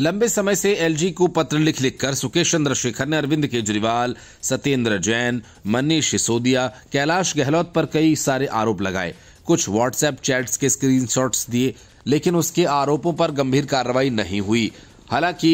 लंबे समय से एलजी को पत्र लिख लिखकर सुकेश चंद्र शेखर ने अरविंद केजरीवाल सत्येंद्र जैन मनीष सिसोदिया कैलाश गहलोत पर कई सारे आरोप लगाए कुछ व्हाट्सएप चैट्स के स्क्रीनशॉट्स दिए लेकिन उसके आरोपों पर गंभीर कार्रवाई नहीं हुई हालांकि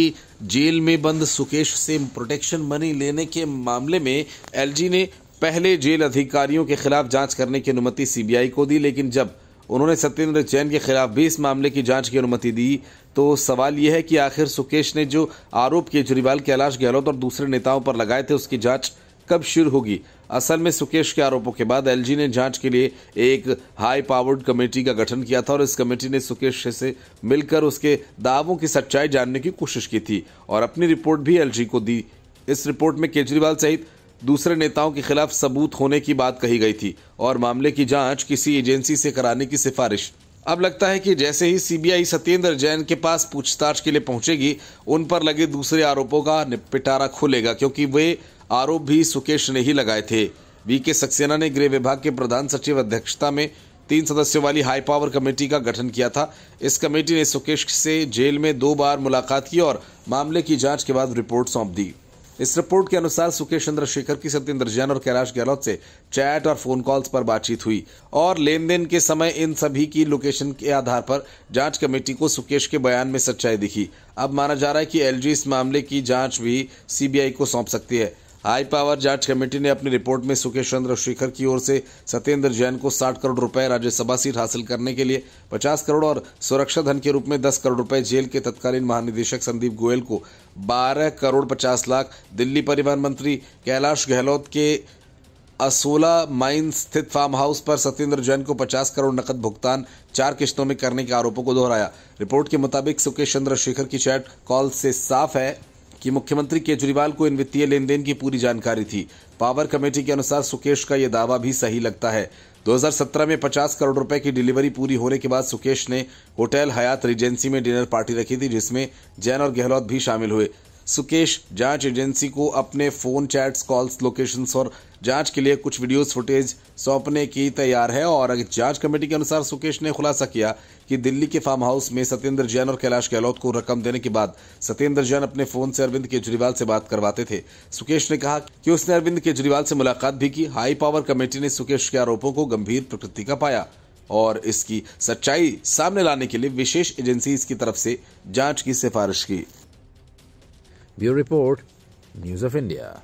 जेल में बंद सुकेश से प्रोटेक्शन मनी लेने के मामले में एलजी ने पहले जेल अधिकारियों के खिलाफ जांच करने की अनुमति सीबीआई को दी लेकिन जब उन्होंने सत्येंद्र जैन के खिलाफ भी इस मामले की जांच की अनुमति दी तो सवाल यह है कि आखिर सुकेश ने जो आरोप केजरीवाल कैलाश गहलोत और दूसरे नेताओं पर लगाए थे उसकी जांच कब शुरू होगी असल में सुकेश के आरोपों के बाद एलजी ने जांच के लिए एक हाई पावर्ड कमेटी का गठन किया था और इस कमेटी ने सुकेश से मिलकर उसके दावों की सच्चाई जानने की कोशिश की थी और अपनी रिपोर्ट भी एलजी को दी इस रिपोर्ट में केजरीवाल सहित दूसरे नेताओं के खिलाफ सबूत होने की बात कही गई थी और मामले की जांच किसी एजेंसी से कराने की सिफारिश अब लगता है कि जैसे ही सीबीआई सत्येंद्र जैन के पास पूछताछ के लिए पहुंचेगी उन पर लगे दूसरे आरोपों का निपटारा खुलेगा क्योंकि वे आरोप भी सुकेश ने ही लगाए थे वी के सक्सेना ने गृह विभाग के प्रधान सचिव अध्यक्षता में तीन सदस्यों वाली हाई पावर कमेटी का गठन किया था इस कमेटी ने सुकेश से जेल में दो बार मुलाकात की और मामले की जांच के बाद रिपोर्ट सौंप दी इस रिपोर्ट के अनुसार सुकेश चंद्रशेखर की सत्येंद्र जैन और कैलाश गहलोत से चैट और फोन कॉल्स पर बातचीत हुई और लेन देन के समय इन सभी की लोकेशन के आधार पर जांच कमेटी को सुकेश के बयान में सच्चाई दिखी अब माना जा रहा है कि एलजी इस मामले की जांच भी सीबीआई को सौंप सकती है हाई पावर जांच कमेटी ने अपनी रिपोर्ट में सुकेश चंद्र शेखर की ओर से सत्येंद्र जैन को 60 करोड़ रुपए राज्यसभा सीट हासिल करने के लिए 50 करोड़ और सुरक्षा धन के रूप में 10 करोड़ रुपए जेल के तत्कालीन महानिदेशक संदीप गोयल को 12 करोड़ 50 लाख दिल्ली परिवहन मंत्री कैलाश गहलोत के असोला माइन स्थित फार्म हाउस पर सत्येंद्र जैन को 50 करोड़ नकद भुगतान चार किश्तों में करने के आरोपों को दोहराया रिपोर्ट के मुताबिक सुकेश चंद्र शेखर की चैट कॉल से साफ है कि मुख्यमंत्री केजरीवाल को इन वित्तीय लेन देन की पूरी जानकारी थी पावर कमेटी के अनुसार सुकेश का यह दावा भी सही लगता है 2017 में 50 करोड़ रुपए की डिलीवरी पूरी होने के बाद सुकेश ने होटल हयात रिजेंसी में डिनर पार्टी रखी थी जिसमें जैन और गहलोत भी शामिल हुए सुकेश जांच एजेंसी को अपने फोन चैट्स कॉल्स लोकेशंस और जांच के लिए कुछ वीडियोस फुटेज सौंपने की तैयार है और जांच कमेटी के अनुसार सुकेश ने खुलासा किया कि दिल्ली के फार्म हाउस में सत्येंद्र जैन और कैलाश गहलोत को रकम देने के बाद सत्येंद्र जैन अपने फोन से अरविंद केजरीवाल से बात करवाते थे सुकेश ने कहा कि उसने अरविंद केजरीवाल से मुलाकात भी की हाई पावर कमेटी ने सुकेश के आरोपों को गंभीर प्रकृति का पाया और इसकी सच्चाई सामने लाने के लिए विशेष एजेंसी इसकी तरफ से जांच की सिफारिश की Bureau Report, News of India.